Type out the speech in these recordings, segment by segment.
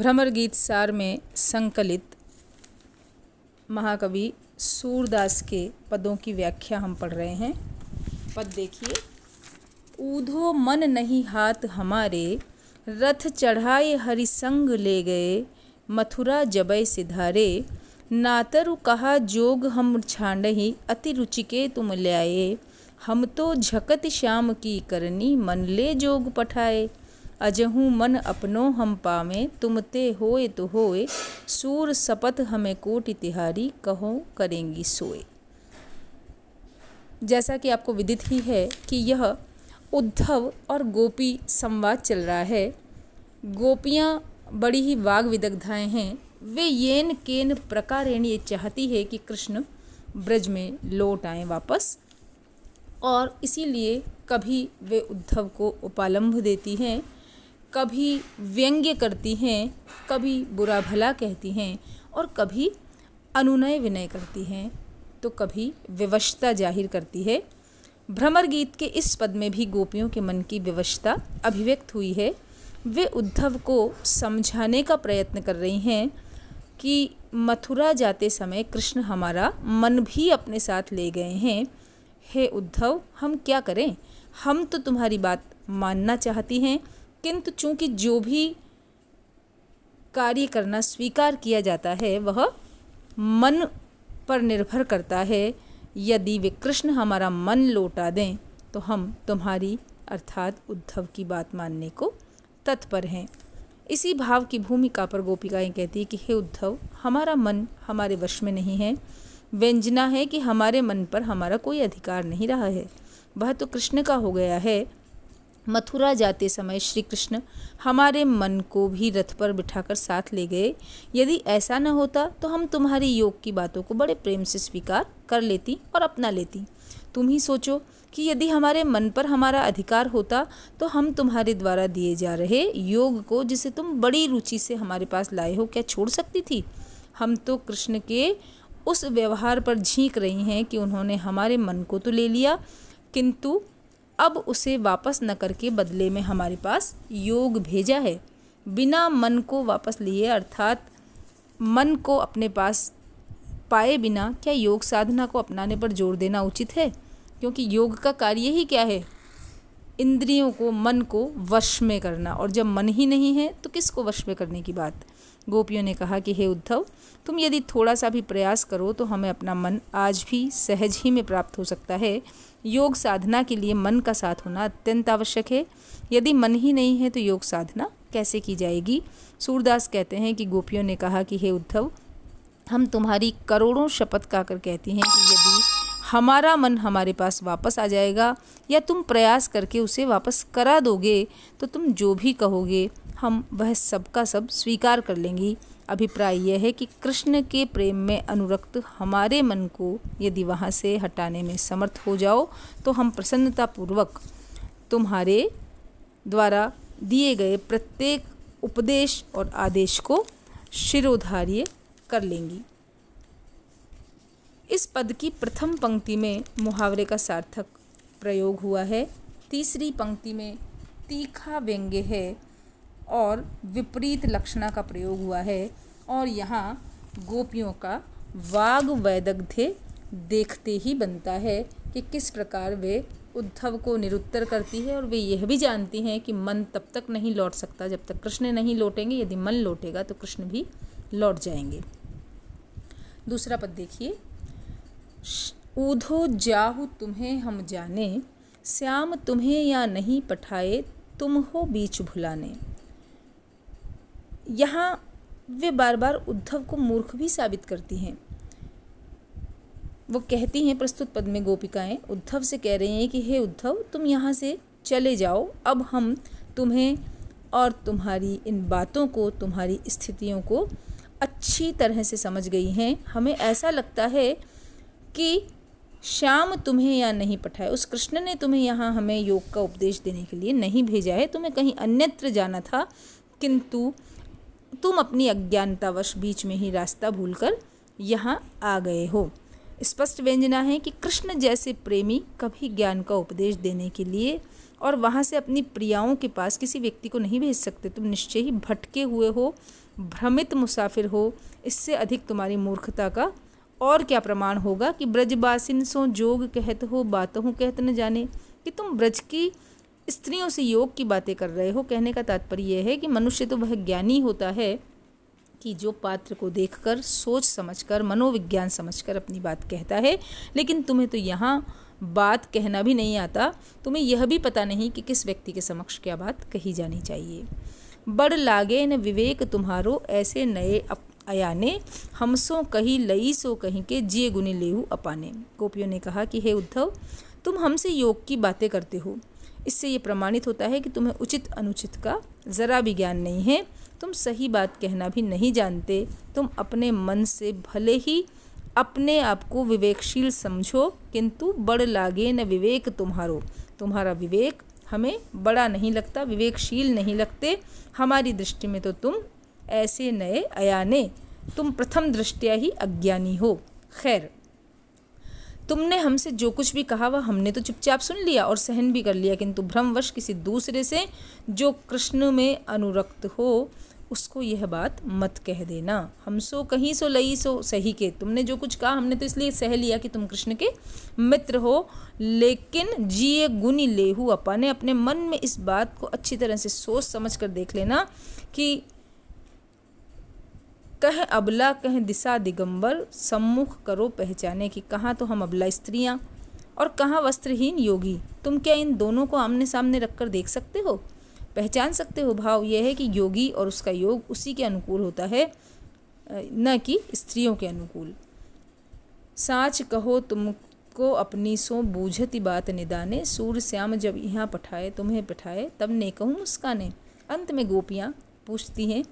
भ्रमर गीत सार में संकलित महाकवि सूरदास के पदों की व्याख्या हम पढ़ रहे हैं पद देखिए ऊधो मन नहीं हाथ हमारे रथ चढ़ाए संग ले गए मथुरा जबय सिधारे नातरु कहा जोग हम ही अति रुचिके तुम ल्याए हम तो झकत श्याम की करनी मन ले जोग पठाए अजहू मन अपनो हम पावे तुम ते होए तो होए सूर सपथ हमें कोटि तिहारी कहो करेंगी सोए जैसा कि आपको विदित ही है कि यह उद्धव और गोपी संवाद चल रहा है गोपियाँ बड़ी ही वाग विदग्धाएँ हैं वे येन केन प्रकारेण ये चाहती है कि कृष्ण ब्रज में लौट आए वापस और इसीलिए कभी वे उद्धव को उपालंभ देती हैं कभी व्यंग्य करती हैं कभी बुरा भला कहती हैं और कभी अनुनय विनय करती हैं तो कभी विवशता जाहिर करती है भ्रमर गीत के इस पद में भी गोपियों के मन की विवशता अभिव्यक्त हुई है वे उद्धव को समझाने का प्रयत्न कर रही हैं कि मथुरा जाते समय कृष्ण हमारा मन भी अपने साथ ले गए हैं हे उद्धव हम क्या करें हम तो तुम्हारी बात मानना चाहती हैं किंतु चूंकि जो भी कार्य करना स्वीकार किया जाता है वह मन पर निर्भर करता है यदि वे कृष्ण हमारा मन लौटा दें तो हम तुम्हारी अर्थात उद्धव की बात मानने को तत्पर हैं इसी भाव की भूमिका पर गोपिकाएं कहती है कि हे उद्धव हमारा मन हमारे वश में नहीं है व्यंजना है कि हमारे मन पर हमारा कोई अधिकार नहीं रहा है वह तो कृष्ण का हो गया है मथुरा जाते समय श्री कृष्ण हमारे मन को भी रथ पर बिठाकर साथ ले गए यदि ऐसा न होता तो हम तुम्हारी योग की बातों को बड़े प्रेम से स्वीकार कर लेती और अपना लेती तुम ही सोचो कि यदि हमारे मन पर हमारा अधिकार होता तो हम तुम्हारे द्वारा दिए जा रहे योग को जिसे तुम बड़ी रुचि से हमारे पास लाए हो क्या छोड़ सकती थी हम तो कृष्ण के उस व्यवहार पर झींक रही हैं कि उन्होंने हमारे मन को तो ले लिया किंतु अब उसे वापस न करके बदले में हमारे पास योग भेजा है बिना मन को वापस लिए अर्थात मन को अपने पास पाए बिना क्या योग साधना को अपनाने पर जोर देना उचित है क्योंकि योग का कार्य ही क्या है इंद्रियों को मन को वश में करना और जब मन ही नहीं है तो किसको वश में करने की बात गोपियों ने कहा कि हे उद्धव तुम यदि थोड़ा सा भी प्रयास करो तो हमें अपना मन आज भी सहज ही में प्राप्त हो सकता है योग साधना के लिए मन का साथ होना अत्यंत आवश्यक है यदि मन ही नहीं है तो योग साधना कैसे की जाएगी सूरदास कहते हैं कि गोपियों ने कहा कि हे उद्धव हम तुम्हारी करोड़ों शपथ खाकर कहती हैं कि यदि हमारा मन हमारे पास वापस आ जाएगा या तुम प्रयास करके उसे वापस करा दोगे तो तुम जो भी कहोगे हम वह सब का सब स्वीकार कर लेंगी अभिप्राय यह है कि कृष्ण के प्रेम में अनुरक्त हमारे मन को यदि वहाँ से हटाने में समर्थ हो जाओ तो हम प्रसन्नतापूर्वक तुम्हारे द्वारा दिए गए प्रत्येक उपदेश और आदेश को शिरोधार्य कर लेंगी इस पद की प्रथम पंक्ति में मुहावरे का सार्थक प्रयोग हुआ है तीसरी पंक्ति में तीखा व्यंग्य है और विपरीत लक्षणा का प्रयोग हुआ है और यहाँ गोपियों का वाग वैदग्ध्य देखते ही बनता है कि किस प्रकार वे उद्धव को निरुत्तर करती है और वे यह भी जानती हैं कि मन तब तक नहीं लौट सकता जब तक कृष्ण नहीं लौटेंगे यदि मन लौटेगा तो कृष्ण भी लौट जाएंगे दूसरा पद देखिए ऊधो जाहु तुम्हें हम जाने श्याम तुम्हें या नहीं पठाए तुम हो बीच भुलाने यहाँ वे बार बार उद्धव को मूर्ख भी साबित करती हैं वो कहती हैं प्रस्तुत पद में गोपिकाएं उद्धव से कह रही हैं कि हे उद्धव तुम यहाँ से चले जाओ अब हम तुम्हें और तुम्हारी इन बातों को तुम्हारी स्थितियों को अच्छी तरह से समझ गई हैं हमें ऐसा लगता है कि श्याम तुम्हें यहाँ नहीं पठाए उस कृष्ण ने तुम्हें यहाँ हमें योग का उपदेश देने के लिए नहीं भेजा है तुम्हें कहीं अन्यत्र जाना था किंतु तुम अपनी अज्ञानतावश बीच में ही रास्ता भूलकर यहाँ आ गए हो स्पष्ट व्यंजना है कि कृष्ण जैसे प्रेमी कभी ज्ञान का उपदेश देने के लिए और वहाँ से अपनी प्रियाओं के पास किसी व्यक्ति को नहीं भेज सकते तुम निश्चय ही भटके हुए हो भ्रमित मुसाफिर हो इससे अधिक तुम्हारी मूर्खता का और क्या प्रमाण होगा कि ब्रजवासिन सो जोग कहत हो बातों कहत न जाने कि तुम ब्रज की स्त्रियों से योग की बातें कर रहे हो कहने का तात्पर्य यह है कि मनुष्य तो वह ज्ञानी होता है कि जो पात्र को देखकर सोच समझकर मनोविज्ञान समझकर अपनी बात कहता है लेकिन तुम्हें तो यहाँ बात कहना भी नहीं आता तुम्हें यह भी पता नहीं कि किस व्यक्ति के समक्ष क्या बात कही जानी चाहिए बड़ लागे न विवेक तुम्हारो ऐसे नए अप अयाने हमसो कहीं लई सो कहीं के जिए गुनी लेहू अपाने गोपियों ने कहा कि हे उद्धव तुम हमसे योग की बातें करते हो इससे ये प्रमाणित होता है कि तुम्हें उचित अनुचित का ज़रा भी ज्ञान नहीं है तुम सही बात कहना भी नहीं जानते तुम अपने मन से भले ही अपने आप को विवेकशील समझो किंतु बड़ लागे न विवेक तुम्हारो तुम्हारा विवेक हमें बड़ा नहीं लगता विवेकशील नहीं लगते हमारी दृष्टि में तो तुम ऐसे नए अयाने तुम प्रथम दृष्टिया ही अज्ञानी हो खैर तुमने हमसे जो कुछ भी कहा वह हमने तो चुपचाप सुन लिया और सहन भी कर लिया किंतु भ्रमवश किसी दूसरे से जो कृष्ण में अनुरक्त हो उसको यह बात मत कह देना हम सो कहीं सो लई सो सही के तुमने जो कुछ कहा हमने तो इसलिए सह लिया कि तुम कृष्ण के मित्र हो लेकिन जिए गुनी लेहू अपा ने अपने मन में इस बात को अच्छी तरह से सोच समझ कर देख लेना कि कह अबला कह दिशा दिगंबर सम्मुख करो पहचाने की कहाँ तो हम अबला स्त्रियाँ और कहाँ वस्त्रहीन योगी तुम क्या इन दोनों को आमने सामने रखकर देख सकते हो पहचान सकते हो भाव यह है कि योगी और उसका योग उसी के अनुकूल होता है न कि स्त्रियों के अनुकूल साँच कहो तुमको अपनी सो बूझती बात निदाने सूर्य श्याम जब यहाँ पठाए तुम्हें पठाए तब ने कहूँ मुस्काने अंत में गोपियाँ पूछती हैं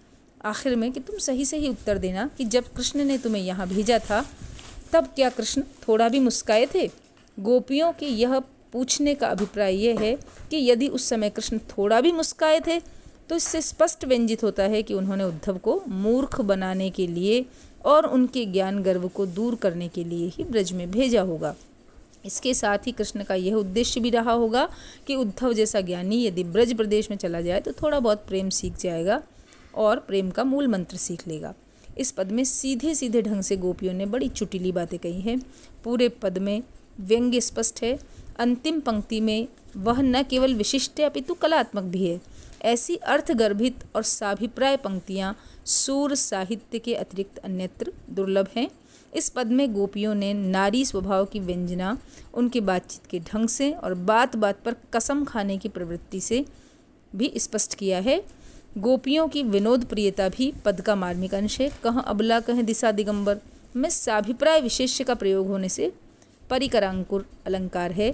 आखिर में कि तुम सही सही उत्तर देना कि जब कृष्ण ने तुम्हें यहाँ भेजा था तब क्या कृष्ण थोड़ा भी मुस्काए थे गोपियों के यह पूछने का अभिप्राय यह है कि यदि उस समय कृष्ण थोड़ा भी मुस्काए थे तो इससे स्पष्ट व्यंजित होता है कि उन्होंने उद्धव को मूर्ख बनाने के लिए और उनके ज्ञान गर्व को दूर करने के लिए ही ब्रज में भेजा होगा इसके साथ ही कृष्ण का यह उद्देश्य भी रहा होगा कि उद्धव जैसा ज्ञानी यदि ब्रज प्रदेश में चला जाए तो थोड़ा बहुत प्रेम सीख जाएगा और प्रेम का मूल मंत्र सीख लेगा इस पद में सीधे सीधे ढंग से गोपियों ने बड़ी चुटिली बातें कही हैं पूरे पद में व्यंग्य स्पष्ट है अंतिम पंक्ति में वह न केवल विशिष्ट है अपितु कलात्मक भी है ऐसी अर्थगर्भित और साभिप्राय पंक्तियाँ सूर साहित्य के अतिरिक्त अन्यत्र दुर्लभ हैं इस पद में गोपियों ने नारी स्वभाव की व्यंजना उनके बातचीत के ढंग से और बात बात पर कसम खाने की प्रवृत्ति से भी स्पष्ट किया है गोपियों की विनोद प्रियता भी पद का मार्मिक अंश है कह अबला कह दिशा दिगंबर में साभिप्राय विशेष्य का प्रयोग होने से परिकरांकुर अलंकार है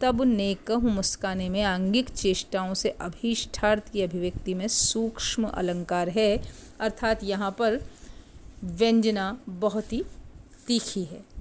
तब नेकह मुस्काने में आंगिक चेष्टाओं से अभिष्ठार्थ की अभिव्यक्ति में सूक्ष्म अलंकार है अर्थात यहाँ पर व्यंजना बहुत ही तीखी है